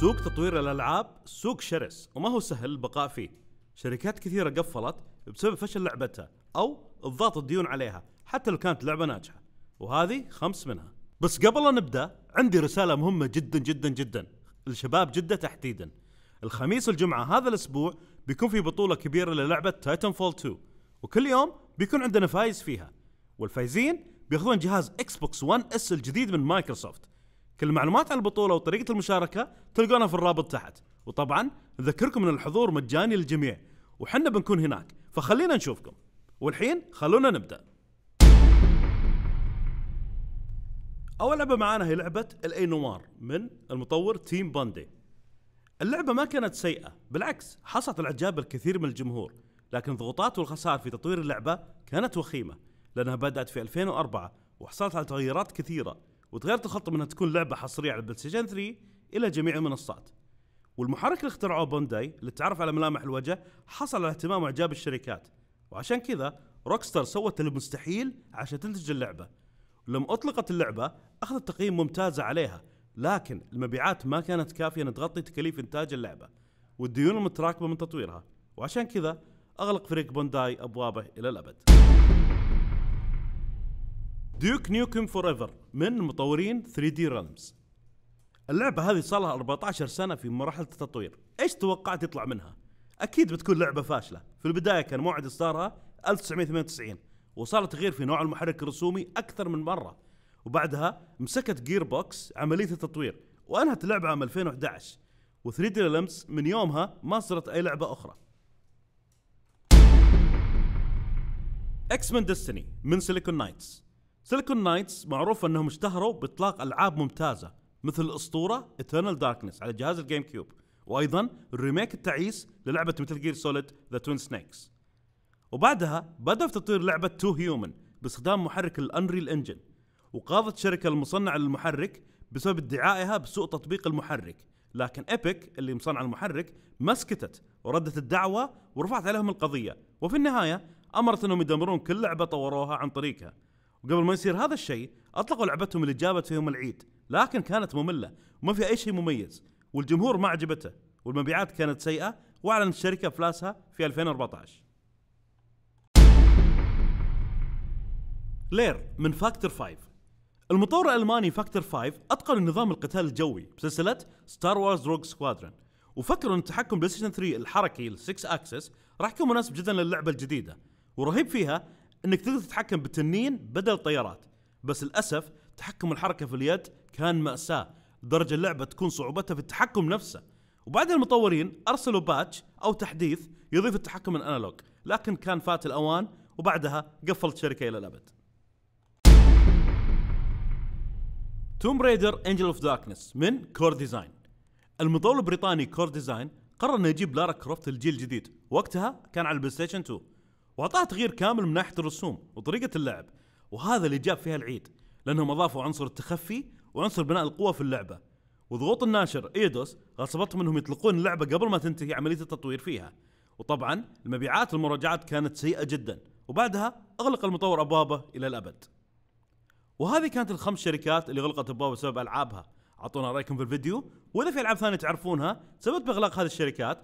سوق تطوير الالعاب سوق شرس وما هو سهل البقاء فيه شركات كثيره قفلت بسبب فشل لعبتها او الضغط الديون عليها حتى لو كانت لعبه ناجحه وهذه خمس منها بس قبل لا نبدا عندي رساله مهمه جدا جدا جدا لشباب جده تحديدا الخميس والجمعه هذا الاسبوع بيكون في بطوله كبيره للعبه تايتن فول 2 وكل يوم بيكون عندنا فايز فيها والفايزين بياخذون جهاز اكس بوكس 1 اس الجديد من مايكروسوفت كل المعلومات عن البطوله وطريقه المشاركه تلقونها في الرابط تحت وطبعا نذكركم ان الحضور مجاني للجميع وحنا بنكون هناك فخلينا نشوفكم والحين خلونا نبدا اول لعبه معانا هي لعبه الاي نوار من المطور تيم باندي اللعبه ما كانت سيئه بالعكس حصلت الاعجاب الكثير من الجمهور لكن الضغوطات والخسائر في تطوير اللعبه كانت وخيمه لانها بدات في 2004 وحصلت على تغييرات كثيره وتغيرت الخطه من انها تكون لعبه حصريه على البلايستيشن 3 الى جميع المنصات. والمحرك اللي اخترعه بونداي للتعرف على ملامح الوجه حصل على اهتمام واعجاب الشركات وعشان كذا روكستر سوت المستحيل عشان تنتج اللعبه. ولما اطلقت اللعبه اخذت تقييم ممتازه عليها لكن المبيعات ما كانت كافيه ان تغطي تكاليف انتاج اللعبه والديون المتراكمه من تطويرها وعشان كذا اغلق فريق بونداي ابوابه الى الابد. ديوك نيوكم فور ايفر من مطورين 3 دي رالمز اللعبه هذه صار لها 14 سنه في مراحل التطوير ايش توقعت يطلع منها اكيد بتكون لعبه فاشله في البدايه كان موعد اصدارها 1998 وصار تغيير في نوع المحرك الرسومي اكثر من مره وبعدها مسكت جير بوكس عمليه التطوير وانهت اللعبه عام 2011 و3 دي رالمز من يومها ما صرت اي لعبه اخرى اكس مان ديستني من سيليكون نايتس سيليكون نايتس معروف انهم اشتهروا باطلاق العاب ممتازه مثل الاسطوره ايترنال داركنس على جهاز الجيم كيوب وايضا الريميك التعيس للعبه مثل جير سوليد ذا توين سنيكس وبعدها بدا في تطوير لعبه تو هيومن باستخدام محرك الانريل انجن وقاضت الشركه المصنعه للمحرك بسبب ادعائها بسوء تطبيق المحرك لكن ايبك اللي مصنع المحرك ما سكتت وردت الدعوه ورفعت عليهم القضيه وفي النهايه امرت انهم يدمرون كل لعبه طوروها عن طريقها وقبل ما يصير هذا الشيء اطلقوا لعبتهم اللي جابت فيهم العيد لكن كانت ممله وما فيها اي شيء مميز والجمهور ما عجبته والمبيعات كانت سيئه واعلنت الشركه افلاسها في 2014 لير من فاكتور 5 المطور الالماني فاكتور 5 اتقن نظام القتال الجوي بسلسله ستار وارز روج سكوادرون وفكروا ان التحكم بلايستيشن 3 الحركي ال 6 اكسس راح يكون مناسب جدا للعبه الجديده ورهيب فيها انك تقدر تتحكم بالتنين بدل الطيارات بس للاسف تحكم الحركه في اليد كان ماساه لدرجه اللعبه تكون صعوبتها في التحكم نفسه وبعد المطورين ارسلوا باتش او تحديث يضيف التحكم الانالوج لكن كان فات الاوان وبعدها قفلت شركه الى الابد توم ريدر انجل اوف داركنس من كور ديزاين المطور البريطاني كور ديزاين قرر انه يجيب لارا كروفت الجيل الجديد وقتها كان على البلاي ستيشن 2 واعطاها تغيير كامل من ناحيه الرسوم وطريقه اللعب وهذا اللي جاب فيها العيد لانهم اضافوا عنصر التخفي وعنصر بناء القوه في اللعبه وضغوط الناشر ايدوس غصبتهم انهم يطلقون اللعبه قبل ما تنتهي عمليه التطوير فيها وطبعا المبيعات والمراجعات كانت سيئه جدا وبعدها اغلق المطور ابوابه الى الابد وهذه كانت الخمس شركات اللي غلقت ابوابها بسبب العابها اعطونا رايكم في الفيديو واذا في العاب ثانيه تعرفونها سبب باغلاق هذه الشركات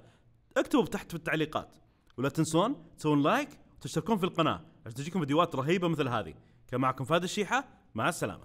اكتبوا تحت في التعليقات ولا تنسون تسوون لايك تشتركون في القناه عشان تجيكم فيديوهات رهيبه مثل هذه كان معكم فهد الشيحه مع السلامه